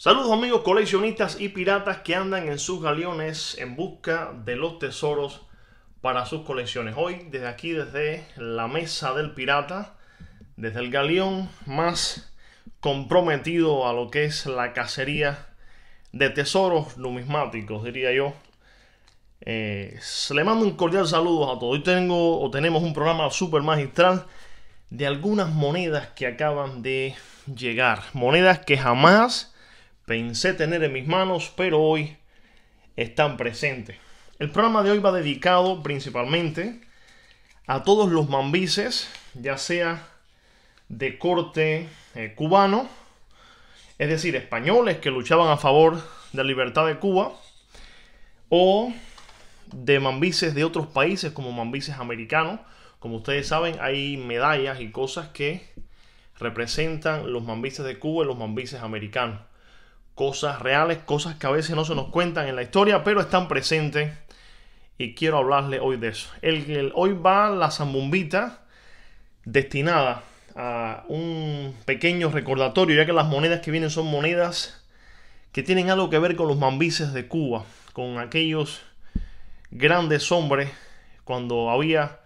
Saludos amigos coleccionistas y piratas que andan en sus galeones en busca de los tesoros para sus colecciones. Hoy desde aquí, desde la mesa del pirata, desde el galeón más comprometido a lo que es la cacería de tesoros numismáticos, diría yo. Eh, le mando un cordial saludo a todos. Hoy tengo o tenemos un programa super magistral de algunas monedas que acaban de llegar. Monedas que jamás pensé tener en mis manos, pero hoy están presentes. El programa de hoy va dedicado principalmente a todos los mambises, ya sea de corte eh, cubano, es decir, españoles que luchaban a favor de la libertad de Cuba, o de mambises de otros países como mambises americanos. Como ustedes saben, hay medallas y cosas que representan los mambises de Cuba y los mambises americanos cosas reales, cosas que a veces no se nos cuentan en la historia, pero están presentes. Y quiero hablarle hoy de eso. El, hoy va la zambumbita destinada a un pequeño recordatorio, ya que las monedas que vienen son monedas que tienen algo que ver con los mambises de Cuba, con aquellos grandes hombres cuando había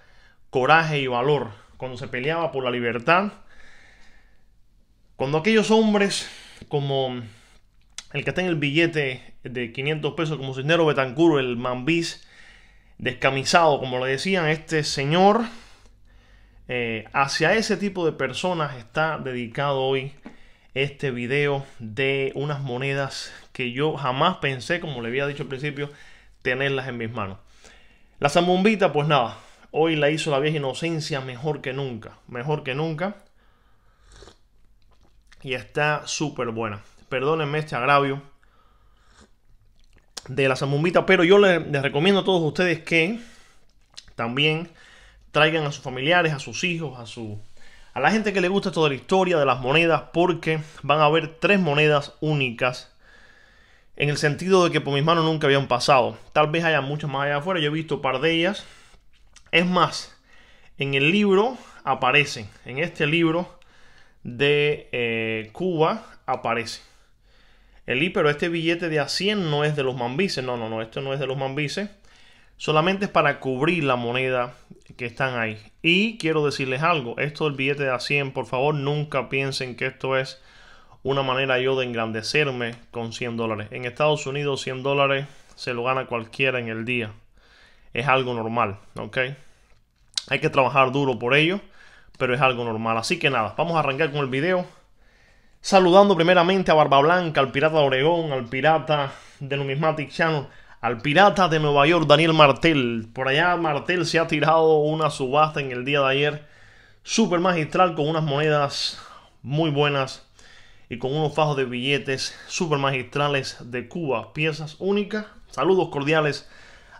coraje y valor, cuando se peleaba por la libertad, cuando aquellos hombres como el que está en el billete de 500 pesos como Cisnero Betancuro, el Mambis descamisado, como le decían, este señor, eh, hacia ese tipo de personas está dedicado hoy este video de unas monedas que yo jamás pensé, como le había dicho al principio, tenerlas en mis manos. La zambombita, pues nada, hoy la hizo la vieja inocencia mejor que nunca, mejor que nunca. Y está súper buena perdónenme este agravio de la zambumbita, pero yo les, recomiendo a todos ustedes que también traigan a sus familiares, a sus hijos, a su a la gente que le gusta toda la historia de las monedas porque van a haber tres monedas únicas en el sentido de que por mis manos nunca habían pasado. Tal vez haya muchas más allá afuera, yo he visto un par de ellas. Es más, en el libro aparecen, en este libro de eh, Cuba aparecen. Eli, pero este billete de a 100 no es de los mambises. No, no, no, esto no es de los mambises. Solamente es para cubrir la moneda que están ahí. Y quiero decirles algo, esto del billete de a 100, por favor, nunca piensen que esto es una manera yo de engrandecerme con 100 dólares. En Estados Unidos 100 dólares se lo gana cualquiera en el día. Es algo normal, ¿ok? Hay que trabajar duro por ello, pero es algo normal. Así que nada, vamos a arrancar con el video. Saludando primeramente a Barba Blanca, al pirata de Oregón, al pirata de Numismatic Channel, al pirata de Nueva York, Daniel Martel. Por allá Martel se ha tirado una subasta en el día de ayer, super magistral, con unas monedas muy buenas y con unos fajos de billetes super magistrales de Cuba, piezas únicas. Saludos cordiales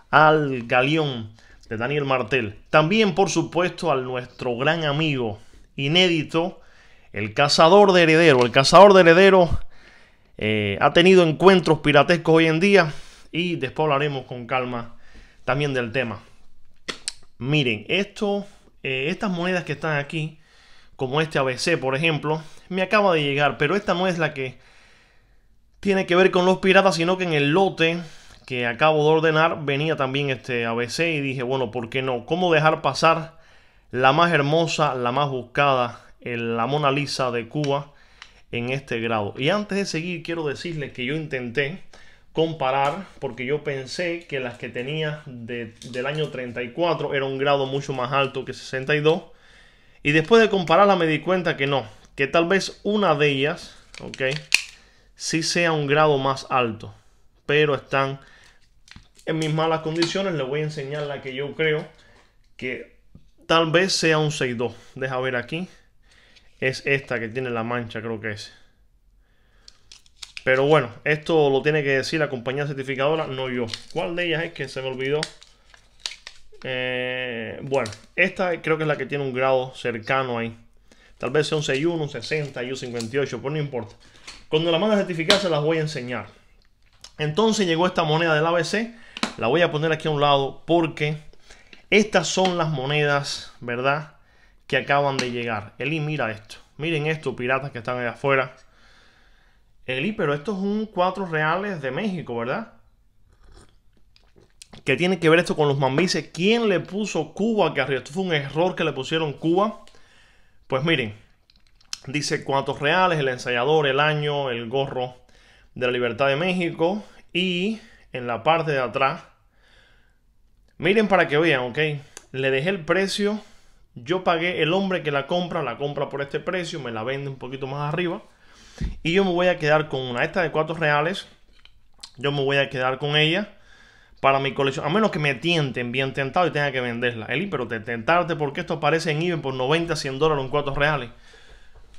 al galeón de Daniel Martel. También, por supuesto, al nuestro gran amigo inédito el cazador de heredero. El cazador de heredero eh, ha tenido encuentros piratescos hoy en día y después hablaremos con calma también del tema. Miren, esto, eh, estas monedas que están aquí, como este ABC, por ejemplo, me acaba de llegar, pero esta no es la que tiene que ver con los piratas, sino que en el lote que acabo de ordenar venía también este ABC y dije, bueno, ¿por qué no? ¿Cómo dejar pasar la más hermosa, la más buscada la Mona Lisa de Cuba en este grado. Y antes de seguir, quiero decirles que yo intenté comparar, porque yo pensé que las que tenía del año 34 era un grado mucho más alto que 62. Y después de compararla me di cuenta que no, que tal vez una de ellas, ok, sí sea un grado más alto, pero están en mis malas condiciones. Les voy a enseñar la que yo creo que tal vez sea un 6.2. Deja ver aquí. Es esta que tiene la mancha, creo que es. Pero bueno, esto lo tiene que decir la compañía certificadora, no yo. ¿Cuál de ellas es que se me olvidó? Eh, bueno, esta creo que es la que tiene un grado cercano ahí. Tal vez sea un 61, un 60 y un 58, pues no importa. Cuando la manda a certificar se las voy a enseñar. Entonces llegó esta moneda del ABC. La voy a poner aquí a un lado porque estas son las monedas, ¿verdad? acaban de llegar. Eli, mira esto. Miren esto, piratas que están allá afuera. Eli, pero esto es un 4 reales de México, ¿verdad? ¿Qué tiene que ver esto con los mambises? ¿Quién le puso Cuba? Que arriba esto fue un error que le pusieron Cuba. Pues miren, dice cuántos reales, el ensayador, el año, el gorro de la libertad de México. Y en la parte de atrás, miren para que vean, ¿ok? Le dejé el precio yo pagué, el hombre que la compra, la compra por este precio, me la vende un poquito más arriba. Y yo me voy a quedar con una. Esta de 4 reales, yo me voy a quedar con ella para mi colección. A menos que me tienten bien tentado y tenga que venderla. Eli, pero te tentarte porque esto aparece en eBay por 90, 100 dólares en 4 reales.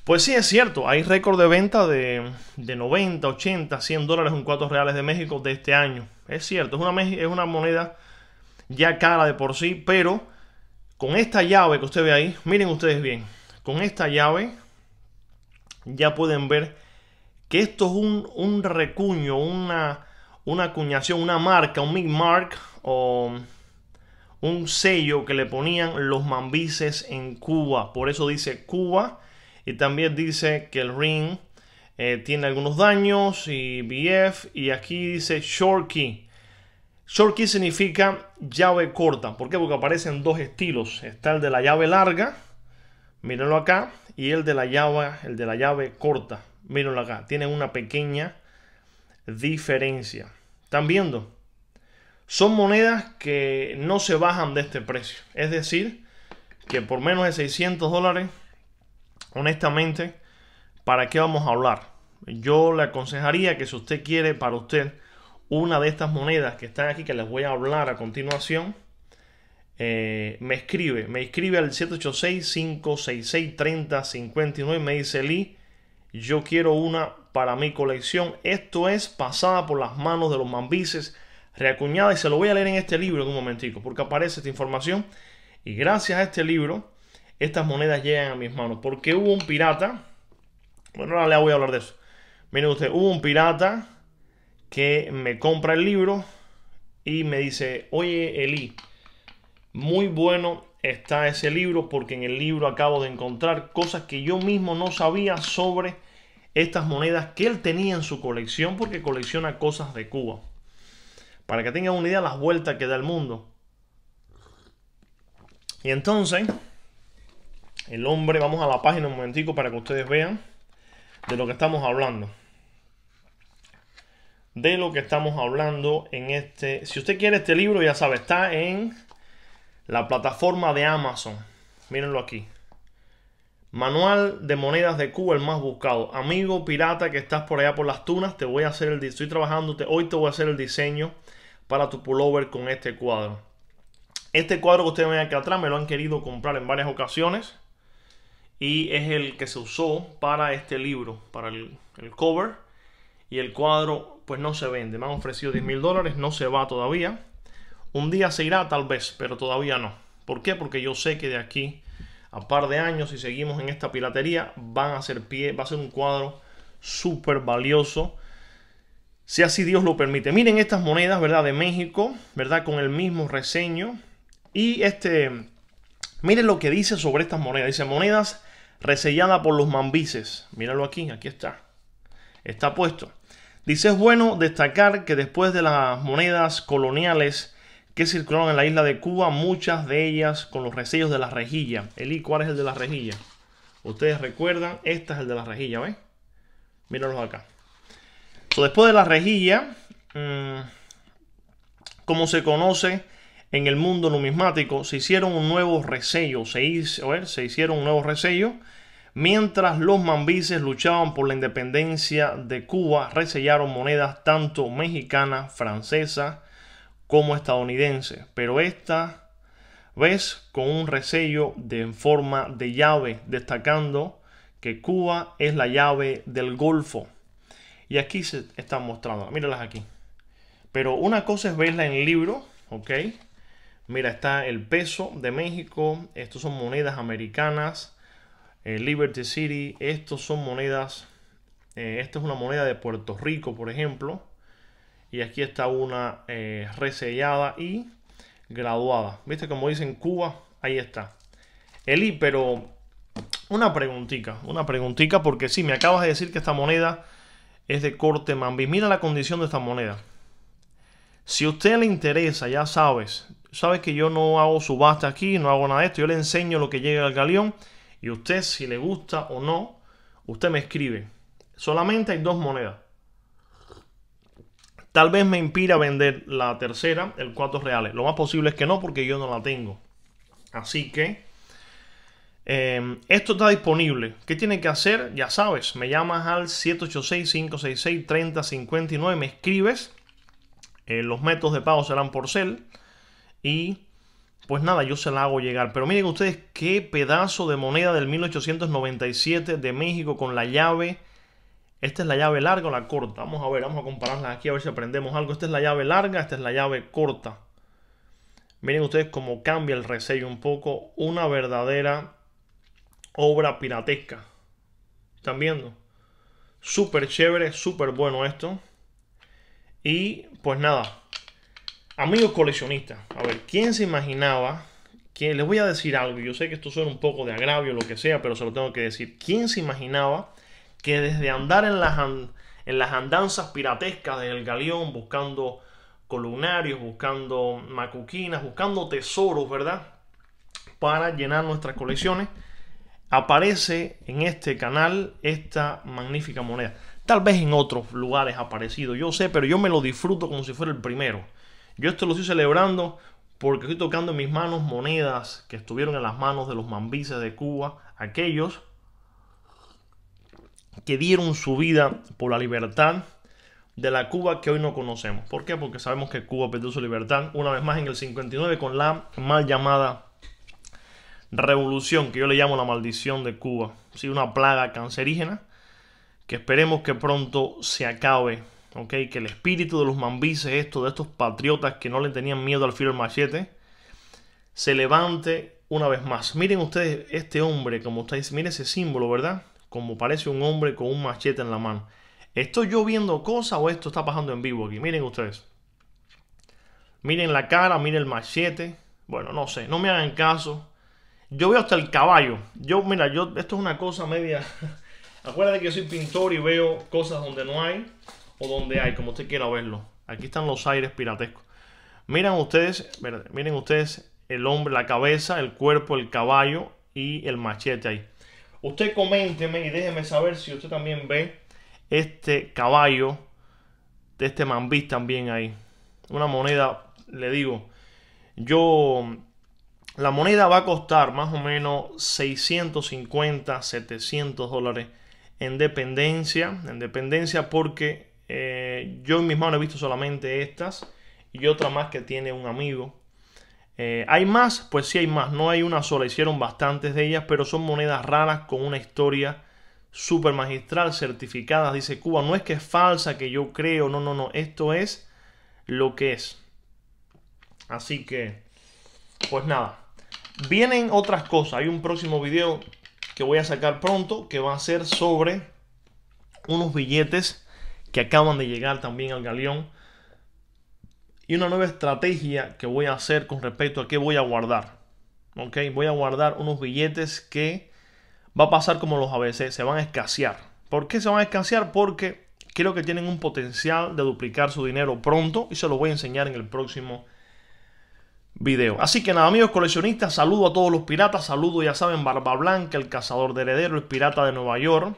Pues sí, es cierto, hay récord de venta de, de 90, 80, 100 dólares en 4 reales de México de este año. Es cierto, es una, es una moneda ya cara de por sí, pero con esta llave que usted ve ahí, miren ustedes bien, con esta llave ya pueden ver que esto es un, recuño, una, acuñación, una marca, un mid mark o un sello que le ponían los mambises en Cuba. Por eso dice Cuba y también dice que el ring eh, tiene algunos daños y BF y aquí dice shorty. Short significa llave corta. ¿Por qué? Porque aparecen dos estilos. Está el de la llave larga, mírenlo acá, y el de la llave, el de la llave corta, mírenlo acá. tiene una pequeña diferencia. ¿Están viendo? Son monedas que no se bajan de este precio. Es decir, que por menos de 600 dólares, honestamente, ¿para qué vamos a hablar? Yo le aconsejaría que si usted quiere para usted una de estas monedas que están aquí, que les voy a hablar a continuación, eh, me escribe, me escribe al 786-566-3059 y me dice, Lee, yo quiero una para mi colección. Esto es pasada por las manos de los mambises, reacuñada y se lo voy a leer en este libro en un momentico, porque aparece esta información y gracias a este libro estas monedas llegan a mis manos, porque hubo un pirata, bueno, ahora le voy a hablar de eso. Miren usted hubo un pirata que me compra el libro y me dice, oye Eli, muy bueno está ese libro porque en el libro acabo de encontrar cosas que yo mismo no sabía sobre estas monedas que él tenía en su colección porque colecciona cosas de Cuba. Para que tengan una idea las vueltas que da el mundo. Y entonces, el hombre, vamos a la página un momentico para que ustedes vean de lo que estamos hablando de lo que estamos hablando en este. Si usted quiere este libro, ya sabe, está en la plataforma de Amazon. Mírenlo aquí. Manual de monedas de Cuba, el más buscado. Amigo pirata que estás por allá por las tunas, te voy a hacer el estoy trabajando, hoy te voy a hacer el diseño para tu pullover con este cuadro. Este cuadro que ustedes ven aquí atrás me lo han querido comprar en varias ocasiones y es el que se usó para este libro, para el, el cover y el cuadro pues no se vende. Me han ofrecido 10 mil dólares, no se va todavía. Un día se irá tal vez, pero todavía no. ¿Por qué? Porque yo sé que de aquí a par de años, si seguimos en esta piratería, van a ser pie, va a ser un cuadro súper valioso. Si así Dios lo permite. Miren estas monedas, ¿verdad? De México, ¿verdad? Con el mismo reseño. Y este, miren lo que dice sobre estas monedas. Dice monedas reselladas por los mambises. Míralo aquí, aquí está. Está puesto. Dice, es bueno destacar que después de las monedas coloniales que circularon en la isla de Cuba, muchas de ellas con los resellos de la rejilla. El I, ¿cuál es el de la rejilla? Ustedes recuerdan, este es el de la rejilla, ¿ves? Míralos acá. después de la rejilla, mm, como se conoce en el mundo numismático, se hicieron un nuevo Se, hizo, se hicieron un nuevo Mientras los mambises luchaban por la independencia de Cuba, resellaron monedas tanto mexicanas, francesas como estadounidenses, pero esta vez con un resello de forma de llave, destacando que Cuba es la llave del Golfo. Y aquí se están mostrando, míralas aquí. Pero una cosa es verla en el libro, ¿ok? Mira, está el peso de México, estas son monedas americanas, eh, Liberty City. Estos son monedas. Eh, esta es una moneda de Puerto Rico, por ejemplo. Y aquí está una eh, resellada y graduada. ¿Viste? Como dicen Cuba, ahí está. Eli, pero una preguntica, una preguntica, porque si me acabas de decir que esta moneda es de corte Mambi. Mira la condición de esta moneda. Si a usted le interesa, ya sabes, sabes que yo no hago subasta aquí, no hago nada de esto, yo le enseño lo que llega al galeón y usted, si le gusta o no, usted me escribe. Solamente hay dos monedas. Tal vez me impida vender la tercera, el cuatro reales. Lo más posible es que no, porque yo no la tengo. Así que em, esto está disponible. ¿Qué tiene que hacer? Ya sabes, me llamas al 786-566-3059, me escribes. Eh, los métodos de pago serán por cel. Y pues nada, yo se la hago llegar. Pero miren ustedes qué pedazo de moneda del 1897 de México con la llave. Esta es la llave larga o la corta. Vamos a ver, vamos a compararla aquí a ver si aprendemos algo. Esta es la llave larga, esta es la llave corta. Miren ustedes cómo cambia el resello un poco. Una verdadera obra piratesca. ¿Están viendo? Súper chévere, súper bueno esto. Y pues nada, Amigos coleccionistas, a ver, ¿quién se imaginaba que les voy a decir algo? Yo sé que esto suena un poco de agravio o lo que sea, pero se lo tengo que decir. ¿Quién se imaginaba que desde andar en las, en las andanzas piratescas del galeón buscando columnarios, buscando macuquinas, buscando tesoros, ¿verdad? Para llenar nuestras colecciones, aparece en este canal esta magnífica moneda. Tal vez en otros lugares ha aparecido, yo sé, pero yo me lo disfruto como si fuera el primero. Yo esto lo estoy celebrando porque estoy tocando en mis manos monedas que estuvieron en las manos de los mambises de Cuba, aquellos que dieron su vida por la libertad de la Cuba que hoy no conocemos. ¿Por qué? Porque sabemos que Cuba perdió su libertad una vez más en el 59 con la mal llamada revolución, que yo le llamo la maldición de Cuba. Sí, una plaga cancerígena que esperemos que pronto se acabe que el espíritu de los mambises, esto, de estos patriotas que no le tenían miedo al filo del machete, se levante una vez más. Miren ustedes este hombre, como estáis, miren ese símbolo, ¿verdad? Como parece un hombre con un machete en la mano. ¿Estoy yo viendo cosas o esto está pasando en vivo aquí? Miren ustedes. Miren la cara, miren el machete. Bueno, no sé, no me hagan caso. Yo veo hasta el caballo. Yo, mira, yo, esto es una cosa media. Acuérdate que yo soy pintor y veo cosas donde no hay o donde hay, como usted quiera verlo. Aquí están los aires piratescos. Miren ustedes, miren ustedes el hombre, la cabeza, el cuerpo, el caballo y el machete ahí. Usted coménteme y déjeme saber si usted también ve este caballo de este mambis también ahí. Una moneda, le digo, yo... La moneda va a costar más o menos 650, 700 dólares en dependencia, en dependencia porque eh, yo en mis manos he visto solamente estas y otra más que tiene un amigo. Eh, ¿Hay más? Pues sí hay más. No hay una sola, hicieron bastantes de ellas, pero son monedas raras con una historia super magistral, certificadas, dice Cuba. No es que es falsa, que yo creo, no, no, no. Esto es lo que es. Así que, pues nada. Vienen otras cosas. Hay un próximo video que voy a sacar pronto que va a ser sobre unos billetes que acaban de llegar también al galeón. Y una nueva estrategia que voy a hacer con respecto a qué voy a guardar. Voy a guardar unos billetes que va a pasar como los ABC, se van a escasear. ¿Por qué se van a escasear? Porque creo que tienen un potencial de duplicar su dinero pronto y se lo voy a enseñar en el próximo video. Así que nada, amigos coleccionistas, saludo a todos los piratas, saludo, ya saben, Barba Blanca, el cazador de heredero, el pirata de Nueva York,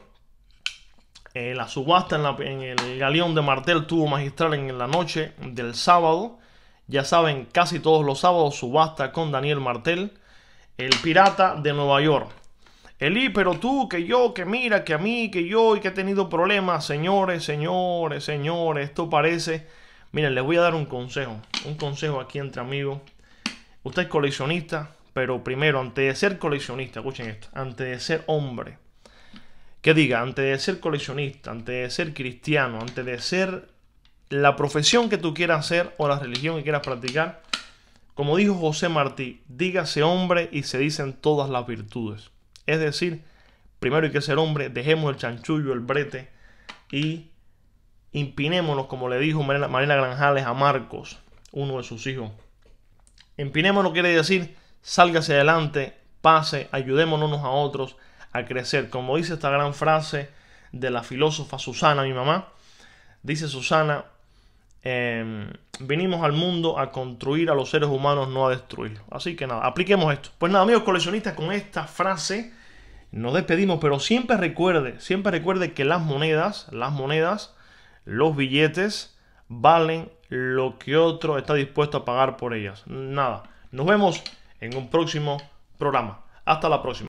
eh, la subasta en, el galeón de Martel tuvo magistral en la noche del sábado. Ya saben, casi todos los sábados subasta con Daniel Martel, el pirata de Nueva York. elí pero tú, que yo, que mira, que a mí, que yo, y que he tenido problemas, señores, señores, señores, esto parece... Miren, les voy a dar un consejo, un consejo aquí entre amigos. Usted es coleccionista, pero primero, antes de ser coleccionista, escuchen esto, antes de ser hombre, que diga, antes de ser coleccionista, antes de ser cristiano, antes de ser la profesión que tú quieras hacer o la religión que quieras practicar, como dijo José Martí, dígase hombre y se dicen todas las virtudes. Es decir, primero hay que ser hombre, dejemos el chanchullo, el brete y impinémonos, como le dijo Marina Granjales a Marcos, uno de sus hijos. Empinémonos quiere decir, sálgase adelante, pase, ayudémonos a otros, a crecer. Como dice esta gran frase de la filósofa Susana, mi mamá, dice Susana, em, vinimos al mundo a construir a los seres humanos, no a destruirlos. Así que nada, apliquemos esto. Pues nada, amigos coleccionistas, con esta frase nos despedimos, pero siempre recuerde, siempre recuerde que las monedas, las monedas, los billetes valen lo que otro está dispuesto a pagar por ellas. Nada, nos vemos en un próximo programa. Hasta la próxima.